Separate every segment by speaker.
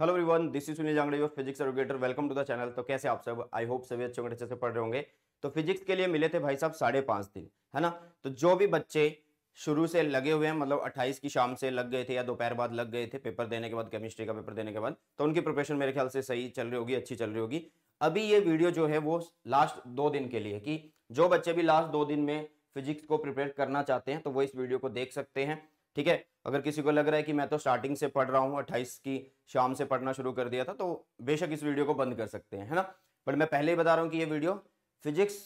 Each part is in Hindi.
Speaker 1: hello everyone this is Sunil Jangde your physics educator welcome to the channel तो कैसे आप सब आई होप सभी अच्छे अच्छे से पढ़ रहे होंगे तो फिजिक्स के लिए मिले थे भाई साहब साढ़े पाँच दिन है ना तो जो भी बच्चे शुरू से लगे हुए हैं मतलब 28 की शाम से लग गए थे या दोपहर बाद लग गए थे पेपर देने के बाद केमिस्ट्री का पेपर देने के बाद तो उनकी प्रिपरेशन मेरे ख्याल से सही चल रही होगी अच्छी चल रही होगी अभी ये वीडियो जो है वो लास्ट दो दिन के लिए कि जो बच्चे भी लास्ट दो दिन में फिजिक्स को प्रिपेयर करना चाहते हैं तो वो इस वीडियो को देख सकते हैं ठीक है अगर किसी को लग रहा है कि मैं तो स्टार्टिंग से पढ़ रहा हूँ अट्ठाईस की शाम से पढ़ना शुरू कर दिया था तो बेशक इस वीडियो को बंद कर सकते हैं है ना बट मैं पहले ही बता रहा हूँ कि ये वीडियो फिजिक्स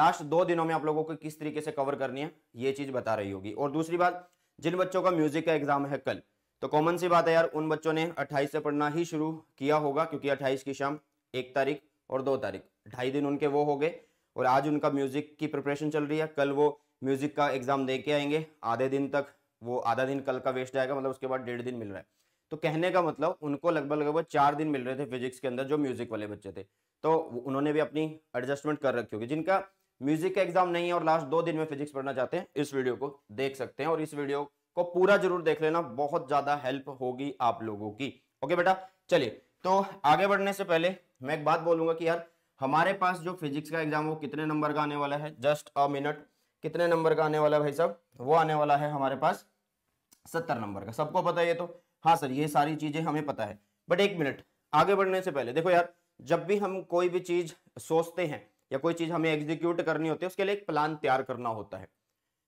Speaker 1: लास्ट दो दिनों में आप लोगों को किस तरीके से कवर करनी है ये चीज़ बता रही होगी और दूसरी बात जिन बच्चों का म्यूजिक का एग्जाम है कल तो कॉमन सी बात है यार उन बच्चों ने अट्ठाईस से पढ़ना ही शुरू किया होगा क्योंकि अट्ठाईस की शाम एक तारीख और दो तारीख ढाई दिन उनके वो हो गए और आज उनका म्यूजिक की प्रिपरेशन चल रही है कल वो म्यूजिक का एग्जाम दे के आएंगे आधे दिन तक वो आधा दिन कल का वेस्ट जाएगा मतलब उसके बाद डेढ़ दिन मिल रहा है तो कहने का मतलब उनको लगभग लगभग चार दिन मिल रहे थे फिजिक्स के अंदर जो म्यूजिक वाले बच्चे थे तो उन्होंने भी अपनी एडजस्टमेंट कर रखी होगी जिनका म्यूजिक का एग्जाम नहीं है और लास्ट दो दिन में फिजिक्स पढ़ना चाहते हैं इस वीडियो को देख सकते हैं और इस वीडियो को पूरा जरूर देख लेना बहुत ज्यादा हेल्प होगी आप लोगों की ओके बेटा चलिए तो आगे बढ़ने से पहले मैं एक बात बोलूंगा कि यार हमारे पास जो फिजिक्स का एग्जाम वो कितने नंबर का आने वाला है जस्ट अ मिनट कितने नंबर का आने वाला है भाई साहब तो वो आने वाला है हमारे पास सत्तर नंबर का सबको पता है ये तो हाँ सर ये सारी चीजें हमें पता है बट एक मिनट आगे बढ़ने से पहले देखो यार जब भी हम कोई भी चीज सोचते हैं या कोई चीज हमें एग्जीक्यूट करनी होती है उसके लिए एक प्लान तैयार करना होता है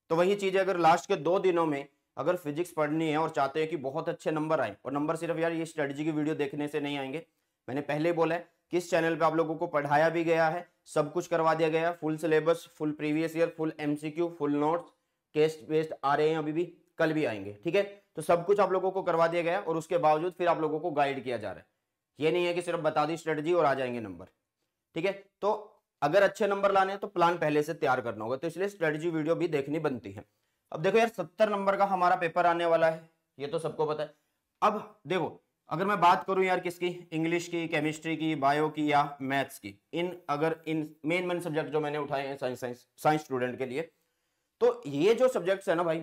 Speaker 1: तो वही चीज अगर लास्ट के दो दिनों में अगर फिजिक्स पढ़नी है और चाहते हैं कि बहुत अच्छे नंबर आए और नंबर सिर्फ यार ये स्ट्रेटजी की वीडियो देखने से नहीं आएंगे मैंने पहले बोला है कि इस चैनल पे आप लोगों को पढ़ाया भी गया है सब कुछ करवा दिया गया full syllabus full previous year full MCQ full note केस्ट वेस्ट आ रहे हैं अभी भी कल भी आएंगे ठीक है तो सब कुछ आप लोगों को करवा दिया गया और उसके बावजूद फिर आप लोगों को गाइड किया जा रहा है ये नहीं है कि सिर्फ बता दी स्ट्रेटजी और आ जाएंगे नंबर ठीक है तो अगर अच्छे नंबर लाने हैं तो प्लान पहले से तैयार करना होगा तो इसलिए स्ट्रेटजी वीडियो भी देखनी बनती है अब देखो यार सत्तर नंबर का हमारा पेपर आने वाला है ये तो सबको पता है अब देखो अगर मैं बात करूं यार किसकी इंग्लिश की केमिस्ट्री की बायो की या मैथ्स की इन अगर इन मेन मेन सब्जेक्ट जो मैंने उठाए हैं साइंस साइंस साइंस स्टूडेंट के लिए तो ये जो सब्जेक्ट्स है ना भाई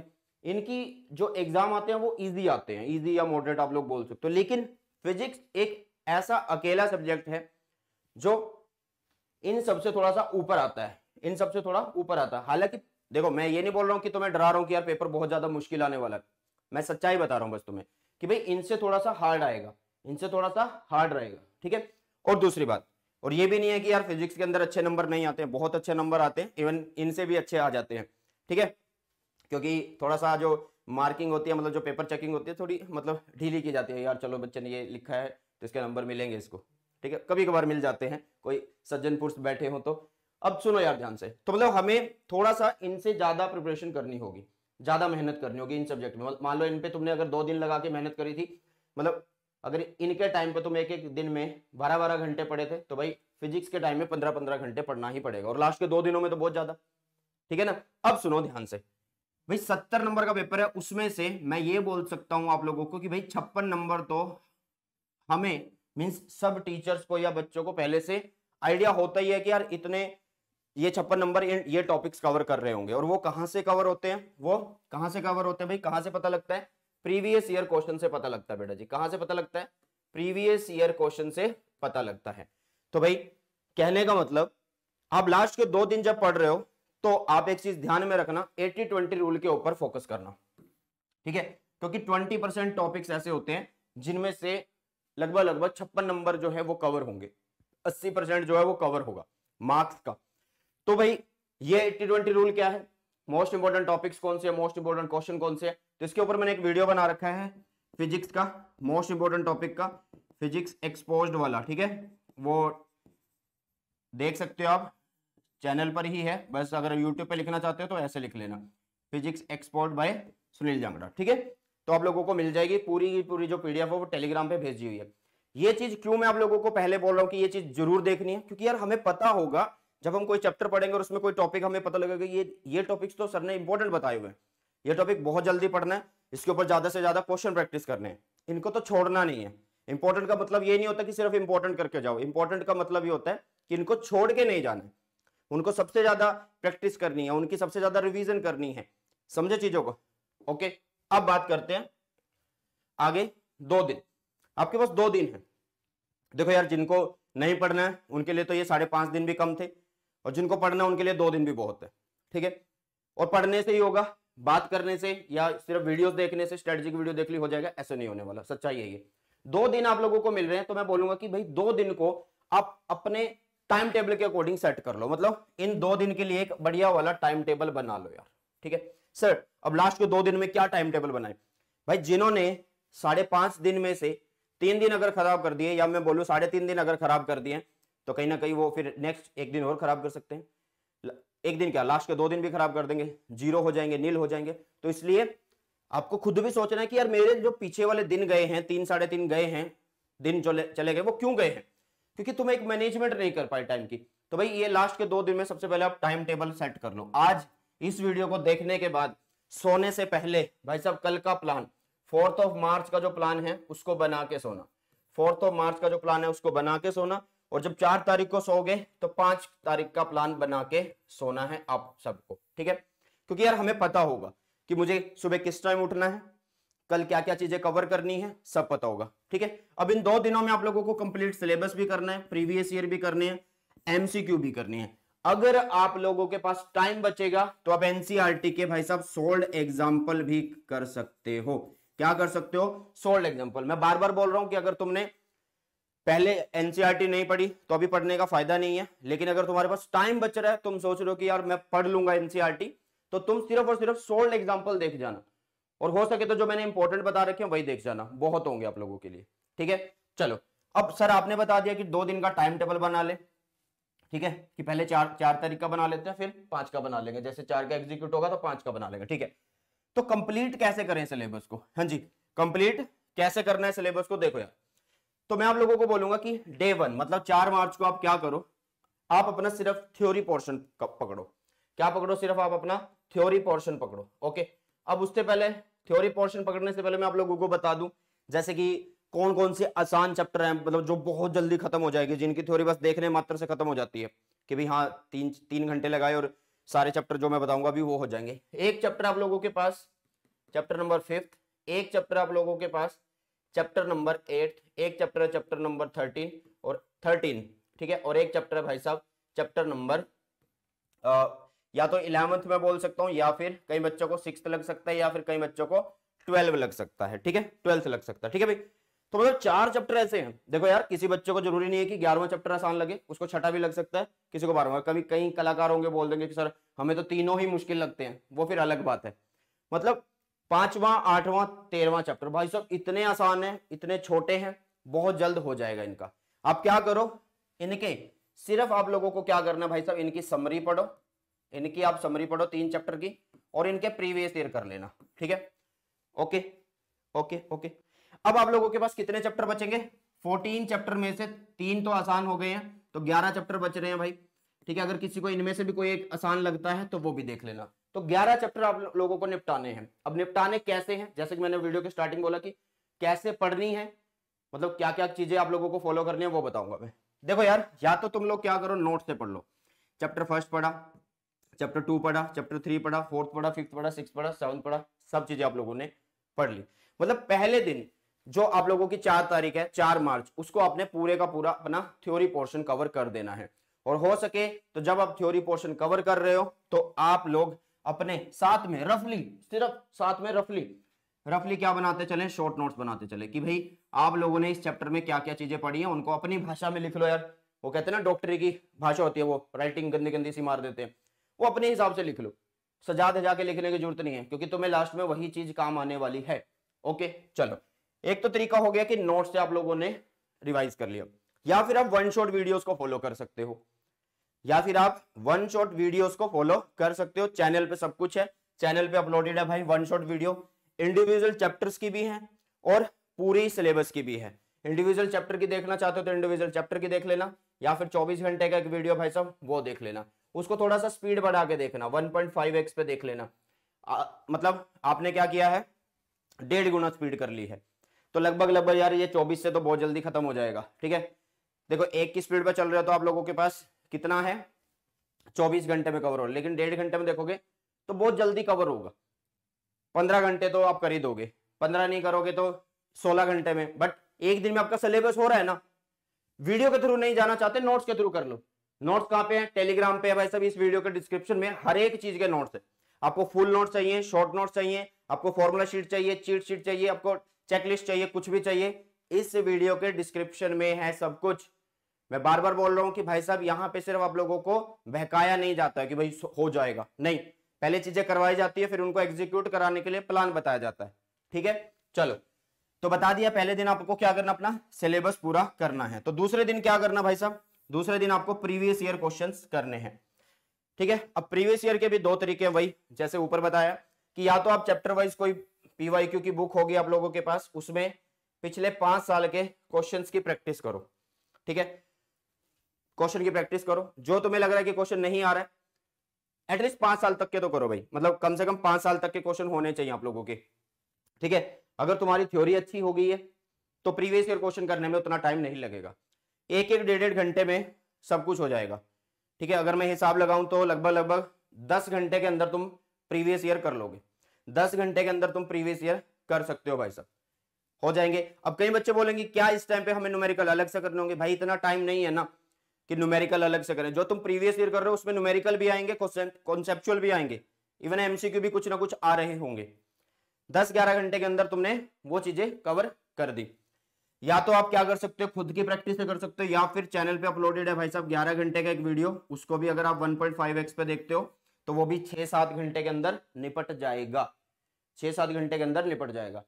Speaker 1: इनकी जो एग्जाम आते हैं वो इजी आते हैं इजी या मॉडरेट आप लोग बोल सकते हो लेकिन फिजिक्स एक ऐसा अकेला सब्जेक्ट है जो इन सबसे थोड़ा सा ऊपर आता है इन सबसे थोड़ा ऊपर आता है हालांकि देखो मैं ये नहीं बोल रहा हूँ कि तुम्हें तो डरा रहा हूँ कि यार पेपर बहुत ज्यादा मुश्किल आने वाला है मैं सच्चाई बता रहा हूँ बस तुम्हें कि भाई इनसे थोड़ा सा हार्ड आएगा इनसे थोड़ा सा हार्ड रहेगा ठीक है और दूसरी बात और ये भी नहीं है कि यार फिजिक्स के अंदर अच्छे नंबर नहीं आते हैं बहुत अच्छे नंबर आते हैं इवन इनसे भी अच्छे आ जाते हैं ठीक है क्योंकि थोड़ा सा जो मार्किंग होती है मतलब जो पेपर चेकिंग होती है थोड़ी मतलब ढीली की जाती है यार चलो बच्चे ने ये लिखा है तो इसके नंबर मिलेंगे इसको ठीक है कभी कभार मिल जाते हैं कोई सज्जन पुरुष बैठे हो तो अब सुनो यार ध्यान से तो मतलब हमें थोड़ा सा इनसे ज्यादा प्रिपरेशन करनी होगी ज्यादा मेहनत करनी होगी इन सब्जेक्ट में मतलब मान लो इन पे तुमने अगर दो दिन लगा के मेहनत करी थी मतलब अगर इनके टाइम पे तुम एक एक दिन में बारह बारह घंटे पढ़े थे तो भाई फिजिक्स के टाइम में पंद्रह पंद्रह घंटे पढ़ना ही पड़ेगा और लास्ट के दो दिनों में तो बहुत ज्यादा ठीक है ना अब सुनो ध्यान से भाई सत्तर नंबर का पेपर है उसमें से मैं ये बोल सकता हूँ आप लोगों को कि भाई छप्पन नंबर तो हमें मीन्स सब टीचर्स को या बच्चों को पहले से आइडिया होता ही है कि यार इतने ये छप्पन नंबर ये टॉपिक्स कवर कर रहे होंगे और वो कहाँ से कवर होते हैं वो कहाँ से कवर होते हैं भाई कहाँ से पता लगता है प्रीवियस ईयर क्वेश्चन से पता लगता है बेटा जी कहाँ से पता लगता है प्रीवियस ईयर क्वेश्चन से पता लगता है तो भाई कहने का मतलब आप लास्ट के दो दिन जब पढ़ रहे हो तो आप एक चीज ध्यान में रखना एटी ट्वेंटी रूल के ऊपर फोकस करना ठीक है क्योंकि ट्वेंटी परसेंट टॉपिक्स ऐसे होते हैं जिनमें से लगभग लगभग छप्पन नंबर जो है वो कवर होंगे अस्सी परसेंट जो है वो कवर होगा मार्क्स का तो भाई ये टी ट्वेंटी रूल क्या है मोस्ट इंपोर्टेंट टॉपिक्स कौन से मोस्ट इंपोर्टेंट क्वेश्चन कौन से तो इसके ऊपर मैंने एक वीडियो बना रखा है फिजिक्स का मोस्ट इंपोर्टेंट टॉपिक का फिजिक्स एक्सपोज वाला ठीक है वो देख सकते हो आप चैनल पर ही है बस अगर यूट्यूब पे लिखना चाहते हो तो ऐसे लिख लेना physics export by Sunil Jangra ठीक है तो आप लोगों को मिल जाएगी पूरी की पूरी जो पीडीएफ है वो टेलीग्राम पे भेजी हुई है ये चीज क्यों मैं आप लोगों को पहले बोल रहा हूँ कि ये चीज जरूर देखनी है क्योंकि यार हमें पता होगा जब हम कोई चैप्टर पढ़ेंगे और उसमें कोई टॉपिक हमें पता लगेगा ये ये टॉपिक्स तो सर ने इंपॉर्टेंट बताए हुए हैं ये टॉपिक बहुत जल्दी पढ़ना है इसके ऊपर ज्यादा से ज्यादा क्वेश्चन प्रैक्टिस करने हैं इनको तो छोड़ना नहीं है इंपॉर्टेंट का मतलब ये नहीं होता कि सिर्फ इंपॉर्टेंट करके जाओ इंपॉर्टेंट का मतलब ये होता है कि इनको छोड़ के नहीं जाना उनको सबसे ज्यादा प्रैक्टिस करनी है उनकी सबसे ज्यादा रिविजन करनी है समझे चीजों को ओके अब बात करते हैं आगे दो दिन आपके पास दो दिन है देखो यार जिनको नहीं पढ़ना है उनके लिए तो ये साढ़े पांच दिन भी कम थे और जिनको पढ़ना उनके लिए दो दिन भी बहुत है ठीक है और पढ़ने से ही होगा बात करने से या सिर्फ वीडियो देखने से स्ट्रेटेजिक वीडियो देख ली हो जाएगा ऐसे नहीं होने वाला सच्चाई है ये दो दिन आप लोगों को मिल रहे हैं तो मैं बोलूंगा कि भाई दो दिन को आप अपने टाइम टेबल के अकॉर्डिंग सेट कर लो मतलब इन दो दिन के लिए एक बढ़िया वाला टाइम टेबल बना लो यार ठीक है सर अब लास्ट के दो दिन में क्या टाइम टेबल बनाए भाई जिन्होंने साढ़े पांच दिन में से तीन दिन अगर खराब कर दिए या मैं बोलू साढ़े तीन दिन अगर खराब कर दिए तो कहीं ना कहीं वो फिर नेक्स्ट एक दिन और खराब कर सकते हैं एक दिन क्या लास्ट के दो दिन भी खराब कर देंगे जीरो हो जाएंगे नील हो जाएंगे तो इसलिए आपको खुद भी सोचना है कि यार मेरे जो पीछे वाले दिन गए हैं तीन साढ़े तीन गए हैं दिन चले चले गए वो क्यों गए हैं क्योंकि तुम एक मैनेजमेंट नहीं कर पाए टाइम की तो भाई ये लास्ट के दो दिन में सबसे पहले आप टाइम टेबल सेट कर लो आज इस वीडियो को देखने के बाद सोने से पहले भाई साहब कल का प्लान फोर्थ ऑफ मार्च का जो प्लान है उसको बना के सोना फोर्थ ऑफ मार्च का जो प्लान है उसको बना के सोना और जब चार तारीख को सोओगे तो पांच तारीख का प्लान बना के सोना है आप सबको ठीक है क्योंकि यार हमें पता होगा कि मुझे सुबह किस टाइम उठना है कल क्या क्या चीजें कवर करनी है सब पता होगा ठीक है अब इन दो दिनों में आप लोगों को कंप्लीट सिलेबस भी करना है प्रीवियस ईयर भी करनी है एमसीक्यू भी करनी है अगर आप लोगों के पास टाइम बचेगा तो आप एनसीआरटी e के भाई साहब सोल्ड एग्जाम्पल भी कर सकते हो क्या कर सकते हो सोल्ड एग्जाम्पल मैं बार बार बोल रहा हूं कि अगर तुमने पहले एनसीईआरटी e नहीं पढ़ी तो अभी पढ़ने का फायदा नहीं है लेकिन अगर तुम्हारे पास टाइम बच रहा है तुम सोच रहे हो कि यार मैं पढ़ लूंगा एनसीईआरटी e तो तुम सिर्फ और सिर्फ सोल्ड एग्जाम्पल देख जाना और हो सके तो जो मैंने इंपॉर्टेंट बता रखे हैं वही देख जाना बहुत होंगे आप लोगों के लिए ठीक है चलो अब सर आपने बता दिया कि दो दिन का टाइम टेबल बना ले ठीक है कि पहले चार चार तारीख का बना लेते हैं फिर पांच का बना लेंगे जैसे चार का एग्जीक्यूट होगा तो पांच का बना लेंगे ठीक है तो कंप्लीट कैसे करें सिलेबस को हाँ जी कंप्लीट कैसे करना है सिलेबस को देखो यार तो मैं आप लोगों को बोलूंगा कि डे वन मतलब चार मार्च को आप क्या करो आप अपना सिर्फ थ्योरी पोर्शन पकड़ो क्या पकड़ो सिर्फ आप अपना थ्योरी पोर्शन पकड़ो ओके अब उससे पहले थ्योरी पोर्शन पकड़ने से पहले मैं आप लोगों को बता दूं जैसे कि कौन कौन से आसान चैप्टर हैं मतलब जो बहुत जल्दी खत्म हो जाएगी जिनकी थ्योरी बस देखने मात्र से खत्म हो जाती है कि भाई हाँ तीन तीन घंटे लगाए और सारे चैप्टर जो मैं बताऊंगा अभी वो हो जाएंगे एक चैप्टर आप लोगों के पास चैप्टर नंबर फिफ्थ एक चैप्टर आप लोगों के पास चैप्टर नंबर एट एक चैप्टर है चैप्टर नंबर थर्टीन और थर्टीन ठीक है और एक चैप्टर है भाई साहब चैप्टर नंबर या तो इलेवंथ में बोल सकता हूँ या फिर कई बच्चों को सिक्स लग सकता है या फिर कई बच्चों को ट्वेल्व लग सकता है ठीक है ट्वेल्थ लग सकता है ठीक है भाई तो मतलब चार चैप्टर ऐसे हैं देखो यार किसी बच्चे को जरूरी नहीं है कि ग्यारहवा चैप्टर आसान लगे उसको छठा भी लग सकता है किसी को बारहवा कभी कई कलाकार होंगे बोल देंगे कि सर हमें तो तीनों ही मुश्किल लगते हैं वो फिर अलग बात है मतलब पांचवा आठवां तेरवा चैप्टर भाई साहब इतने आसान है इतने छोटे हैं बहुत जल्द हो जाएगा इनका आप क्या करो इनके सिर्फ आप लोगों को क्या करना है भाई साहब इनकी समरी पढ़ो इनकी आप समरी पढ़ो तीन चैप्टर की और इनके प्रीवियस ईयर कर लेना ठीक है ओके ओके ओके अब आप लोगों के पास कितने चैप्टर बचेंगे फोर्टीन चैप्टर में से तीन तो आसान हो गए हैं तो ग्यारह चैप्टर बच रहे हैं भाई ठीक है अगर किसी को इनमें से भी कोई एक आसान लगता है तो वो भी देख लेना तो 11 चैप्टर आप लोगों को निपटाने हैं अब निपटाने कैसे हैं जैसे कि मैंने वीडियो की स्टार्टिंग बोला कि कैसे पढ़नी है मतलब क्या क्या चीजें आप लोगों को फॉलो करनी है वो बताऊंगा मैं देखो यार या तो तुम लोग क्या करो नोट से पढ़ लो चैप्टर फर्स्ट पढ़ा चैप्टर टू पढ़ा चैप्टर थ्री पढ़ा फोर्थ पढ़ा फिफ्थ पढ़ा सिक्स पढ़ा सेवन पढ़ा सब चीजें आप लोगों ने पढ़ ली मतलब पहले दिन जो आप लोगों की चार तारीख है चार मार्च उसको आपने पूरे का पूरा अपना थ्योरी पोर्शन कवर कर देना है और हो सके तो जब आप थ्योरी पोर्शन कवर कर रहे हो तो आप लोग अपने साथ में रफली सिर्फ साथ में रफली रफली क्या बनाते चले शॉर्ट नोट्स बनाते चले कि भाई आप लोगों ने इस चैप्टर में क्या क्या चीजें पढ़ी हैं उनको अपनी भाषा में लिख लो यार वो कहते हैं ना डॉक्टरी की भाषा होती है वो राइटिंग गंदी गंदी सी मार देते हैं वो अपने हिसाब से लिख लो सजा धजा के लिखने की जरूरत नहीं है क्योंकि तुम्हें लास्ट में वही चीज काम आने वाली है ओके चलो एक तो तरीका हो गया कि नोट से आप लोगों ने रिवाइज कर लिया या फिर आप वन शॉर्ट वीडियोज को फॉलो कर सकते हो या फिर आप वन शॉट वीडियोस को फॉलो कर सकते हो चैनल पे सब कुछ है चैनल पे अपलोडेड है भाई one shot video individual chapters की भी है और पूरी सिलेबस की भी है इंडिविजुअल चैप्टर की देखना चाहते हो तो इंडिविजुअल चैप्टर की देख लेना या फिर 24 घंटे का एक वीडियो भाई साहब वो देख लेना उसको थोड़ा सा स्पीड बढ़ा के देखना वन पे देख लेना आ, मतलब आपने क्या किया है डेढ़ गुना स्पीड कर ली है तो लगभग लगभग यार ये 24 से तो बहुत जल्दी खत्म हो जाएगा ठीक है देखो एक की स्पीड पर चल रहे हो तो आप लोगों के पास कितना है चौबीस घंटे में कवर हो लेकिन डेढ़ घंटे में देखोगे तो बहुत जल्दी कवर होगा पंद्रह घंटे तो आप कर ही दोगे पंद्रह नहीं करोगे तो सोलह घंटे में बट एक दिन में आपका सिलेबस हो रहा है ना वीडियो के थ्रू नहीं जाना चाहते नोट्स के थ्रू कर लो नोट्स कहाँ पे है टेलीग्राम पे है भाई सब इस वीडियो के डिस्क्रिप्शन में हर एक चीज के नोट्स है आपको फुल नोट्स चाहिए शॉर्ट नोट्स चाहिए आपको फॉर्मूला शीट चाहिए चीट शीट चाहिए आपको चेकलिस्ट चाहिए कुछ भी चाहिए इस वीडियो के डिस्क्रिप्शन में है सब कुछ मैं बार बार बोल रहा हूँ कि भाई साहब यहाँ पे सिर्फ आप लोगों को बहकाया नहीं जाता है कि भाई हो जाएगा नहीं पहले चीजें करवाई जाती है फिर उनको एग्जीक्यूट कराने के लिए प्लान बताया जाता है ठीक है चलो तो बता दिया पहले दिन आपको क्या करना अपना सिलेबस पूरा करना है तो दूसरे दिन क्या करना भाई साहब दूसरे दिन आपको प्रीवियस ईयर क्वेश्चन करने हैं ठीक है अब प्रीवियस ईयर के भी दो तरीके वही जैसे ऊपर बताया कि या तो आप चैप्टर वाइज कोई पीवाईक्यू की बुक होगी आप लोगों के पास उसमें पिछले पांच साल के क्वेश्चन की प्रैक्टिस करो ठीक है क्वेश्चन की प्रैक्टिस करो जो तुम्हें लग रहा है कि क्वेश्चन नहीं आ रहा है एटलीस्ट पांच साल तक के तो करो भाई मतलब कम से कम पांच साल तक के क्वेश्चन होने चाहिए आप लोगों के ठीक है अगर तुम्हारी थ्योरी अच्छी हो गई है तो प्रीवियस ईयर क्वेश्चन करने में उतना टाइम नहीं लगेगा एक एक डेढ़ डेढ़ घंटे में सब कुछ हो जाएगा ठीक है अगर मैं हिसाब लगाऊं तो लगभग लगभग दस घंटे के अंदर तुम प्रीवियस ईयर कर लोगे दस घंटे के अंदर तुम प्रीवियस ईयर कर सकते हो भाई साहब हो जाएंगे अब कई बच्चे बोलेंगे क्या इस टाइम पे हमें न्यूमेरिकल अलग से करने होंगे भाई इतना टाइम नहीं है ना कि न्यूमेरिकल अलग से करें जो तुम प्रीवियस ईयर कर रहे हो उसमें न्यूमेरिकल भी आएंगे कॉन्सेप्चुअल भी आएंगे इवन एमसीक्यू भी कुछ ना कुछ आ रहे होंगे दस ग्यारह घंटे के अंदर तुमने वो चीजें कवर कर दी या तो आप क्या कर सकते हो खुद की प्रैक्टिस से कर सकते हो या फिर चैनल पे अपलोडेड है भाई साहब ग्यारह घंटे का एक वीडियो उसको भी अगर आप वन पे देखते हो तो वो भी छह सात घंटे के अंदर निपट जाएगा छह सात घंटे के अंदर निपट जाएगा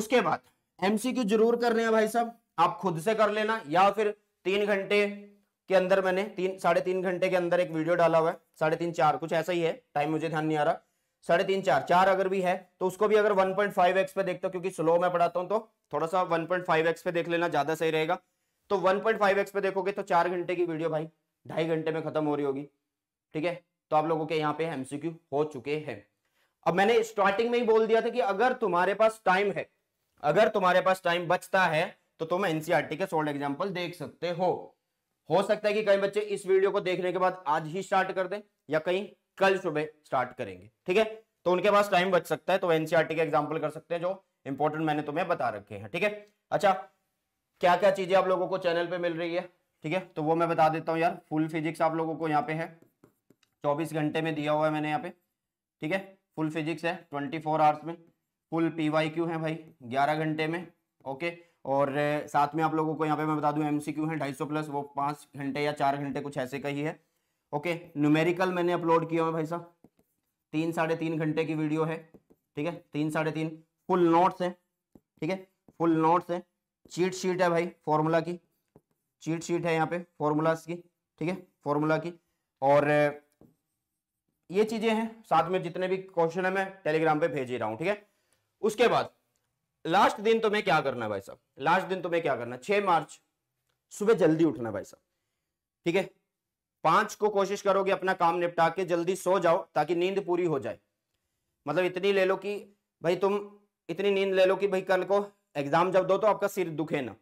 Speaker 1: उसके बाद एमसीक्यू जरूर कर रहे हैं भाई साहब आप खुद से कर लेना या फिर तीन घंटे के अंदर मैंने तीन साढ़े तीन घंटे के अंदर एक वीडियो डाला हुआ है साढ़े तीन चार कुछ ऐसा ही है टाइम मुझे ध्यान नहीं आ रहा साढ़े तीन चार चार अगर भी है तो उसको भी अगर एक्स पे देखते हो क्योंकि स्लो में पढ़ाता हूँ तो थोड़ा सा एक्स पे देख लेना ज्यादा सही रहेगा तो एक्स पे देखोगे तो चार घंटे की वीडियो भाई ढाई घंटे में खत्म हो रही होगी ठीक है तो आप लोगों के यहाँ पे एमसीक्यू हो चुके हैं अब मैंने स्टार्टिंग में ही बोल दिया था कि अगर तुम्हारे पास टाइम है अगर तुम्हारे पास टाइम बचता है तो तुम एनसीआरटी e के सोल्ड एग्जाम्पल देख सकते हो हो सकता है कि कई बच्चे इस वीडियो को देखने के बाद आज ही स्टार्ट कर दें या कहीं कल सुबह स्टार्ट करेंगे ठीक है तो उनके पास टाइम बच सकता है तो एनसीआरटी e के एग्जाम्पल कर सकते हैं जो इंपॉर्टेंट मैंने तुम्हें बता रखे हैं ठीक है अच्छा क्या क्या चीजें आप लोगों को चैनल पे मिल रही है ठीक है तो वो मैं बता देता हूँ यार फुल फिजिक्स आप लोगों को यहाँ पे है चौबीस घंटे में दिया हुआ है मैंने यहाँ पे ठीक है फुल फिजिक्स है ट्वेंटी फोर आवर्स में फुल पी वाई क्यू है भाई ग्यारह घंटे में ओके और साथ में आप लोगों को यहाँ पे मैं बता दूं एमसीक्यू है सौ प्लस वो पाँच घंटे या चार घंटे कुछ ऐसे का ही है ओके न्यूमेरिकल मैंने अपलोड किया है भाई साहब तीन साढ़े तीन घंटे की वीडियो है ठीक है तीन साढ़े तीन फुल नोट्स है ठीक है फुल नोट्स है चीट शीट है भाई फॉर्मूला की चीट शीट है यहाँ पे फॉर्मूलाज की ठीक है फॉर्मूला की और ये चीजें हैं साथ में जितने भी क्वेश्चन है मैं टेलीग्राम पे भेज ही रहा हूँ ठीक है उसके बाद लास्ट दिन तुम्हें तो क्या करना है भाई साहब लास्ट दिन तुम्हें तो क्या करना छह मार्च सुबह जल्दी उठना भाई साहब ठीक है पांच को कोशिश करोगे अपना काम निपटा के जल्दी सो जाओ ताकि नींद पूरी हो जाए मतलब इतनी ले लो कि भाई तुम इतनी नींद ले लो कि भाई कल को एग्जाम जब दो तो आपका सिर दुखे ना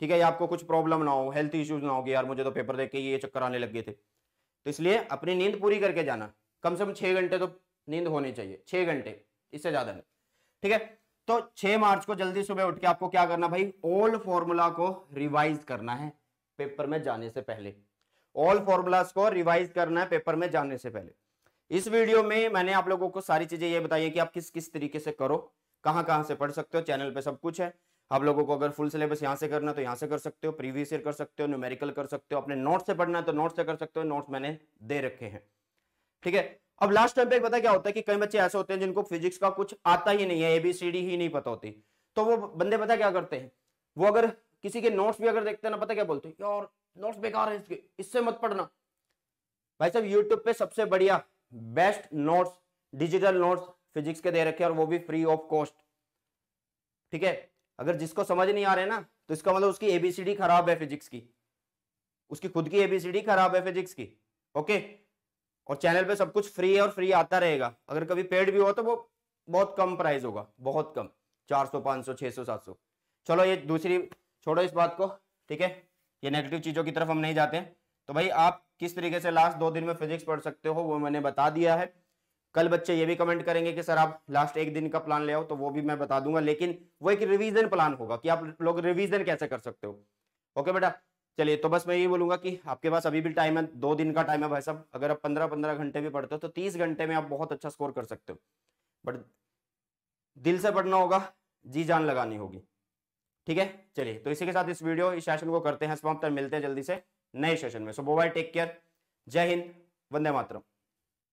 Speaker 1: ठीक है या आपको कुछ प्रॉब्लम ना हो हेल्थ इश्यूज ना हो यार मुझे तो पेपर देख के ये चक्कर आने लग गए थे तो इसलिए अपनी नींद पूरी करके जाना कम से कम छह घंटे तो नींद होनी चाहिए छह घंटे इससे ज़्यादा नहीं ठीक है तो 6 मार्च को जल्दी सुबह उठ के आपको क्या करना भाई ऑल फॉर्मूला को रिवाइज करना है पेपर में जाने से पहले ऑल फॉर्मूलाज को रिवाइज करना है पेपर में जाने से पहले इस वीडियो में मैंने आप लोगों को सारी चीजें ये बताई है कि आप किस किस तरीके से करो कहाँ कहाँ से पढ़ सकते हो चैनल पे सब कुछ है आप लोगों को अगर फुल सिलेबस यहाँ से करना तो यहाँ से कर सकते हो प्रीवियस ईयर कर सकते हो न्यूमेरिकल कर सकते हो अपने नोट से पढ़ना है तो नोट से कर सकते हो नोट्स मैंने दे रखे हैं ठीक है अब लास्ट टाइम पे एक पता क्या होता है कि कई बच्चे ऐसे होते हैं जिनको फिजिक्स का कुछ आता ही नहीं है एबीसीडी ही नहीं पता होती तो वो बंदे पता क्या करते हैं वो अगर किसी के नोट्स भी अगर देखते हैं ना पता क्या बोलते हैं यार नोट्स बेकार है इसके इससे मत पढ़ना भाई साहब यूट्यूब पे सबसे बढ़िया best notes digital notes physics के दे रखे और वो भी फ्री ऑफ कॉस्ट ठीक है अगर जिसको समझ नहीं आ रहे ना तो इसका मतलब उसकी एबीसीडी खराब है फिजिक्स की उसकी खुद की एबीसीडी खराब है फिजिक्स की ओके और चैनल पे सब कुछ फ्री है और फ्री आता रहेगा अगर कभी पेड भी हो तो वो बहुत कम प्राइस होगा बहुत कम चार सौ पाँच सौ छः सौ सात सौ चलो ये दूसरी छोड़ो इस बात को ठीक है ये नेगेटिव चीज़ों की तरफ हम नहीं जाते हैं तो भाई आप किस तरीके से लास्ट दो दिन में फिजिक्स पढ़ सकते हो वो मैंने बता दिया है कल बच्चे ये भी कमेंट करेंगे कि सर आप लास्ट एक दिन का प्लान ले आओ तो वो भी मैं बता दूंगा लेकिन वो एक रिवीजन प्लान होगा कि आप लोग रिवीजन कैसे कर सकते हो ओके बेटा चलिए तो बस मैं ये बोलूंगा कि आपके पास अभी भी टाइम है दो दिन का टाइम है भाई साहब अगर आप पंद्रह पंद्रह घंटे भी पढ़ते हो तो तीस घंटे में आप बहुत अच्छा स्कोर कर सकते हो बट दिल से पढ़ना होगा जी जान लगानी होगी ठीक है चलिए तो इसी के साथ इस वीडियो इस सेशन को करते हैं समाप्त मिलते हैं जल्दी से नए सेशन में सो बो बाय टेक केयर जय हिंद वंदे मातरम